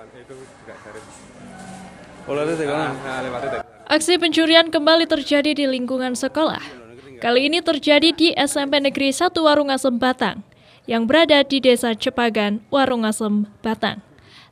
Eh, oh, ah, ah, Aksi pencurian kembali terjadi di lingkungan sekolah. Kali ini terjadi di SMP Negeri 1 Warung Asem Batang, yang berada di Desa Cepagan, Warung Asem Batang.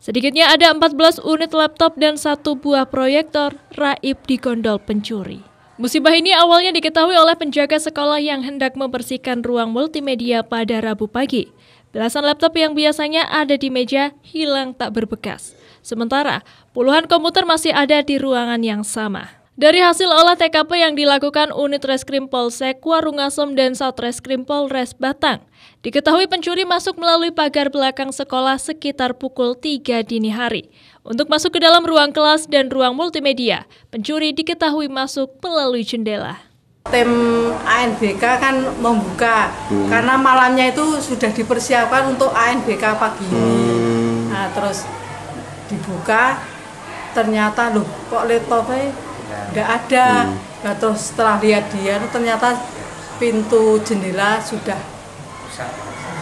Sedikitnya ada 14 unit laptop dan satu buah proyektor raib di gondol pencuri. Musibah ini awalnya diketahui oleh penjaga sekolah yang hendak membersihkan ruang multimedia pada Rabu pagi. Belasan laptop yang biasanya ada di meja hilang tak berbekas. Sementara, puluhan komputer masih ada di ruangan yang sama. Dari hasil olah TKP yang dilakukan unit reskrim Polsek Warungasem dan Satreskrim Polres Batang, diketahui pencuri masuk melalui pagar belakang sekolah sekitar pukul 3 dini hari. Untuk masuk ke dalam ruang kelas dan ruang multimedia, pencuri diketahui masuk melalui jendela tim ANBK kan membuka hmm. karena malamnya itu sudah dipersiapkan untuk ANBK pagi. Hmm. Nah, terus dibuka ternyata loh kok laptopnya nggak ada. Hmm. Nah, terus setelah lihat dia ternyata pintu jendela sudah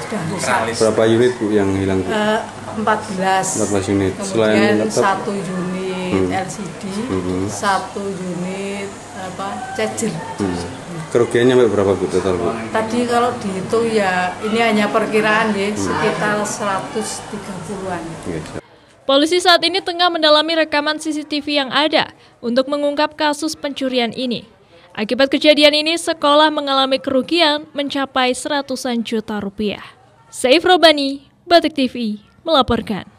sudah rusak. Berapa unit Bu yang hilang? Bu? Uh, 14. 14 unit. Kemudian selain laptop? 1 unit unit hmm. LCD, hmm. satu unit apa charger. Hmm. Kerugiannya berapa bu total bu? Tadi kalau dihitung ya ini hanya perkiraan ya sekitar 130-an. Iya, Polisi saat ini tengah mendalami rekaman CCTV yang ada untuk mengungkap kasus pencurian ini. Akibat kejadian ini, sekolah mengalami kerugian mencapai seratusan juta rupiah. Saif Robani, Batik TV, melaporkan.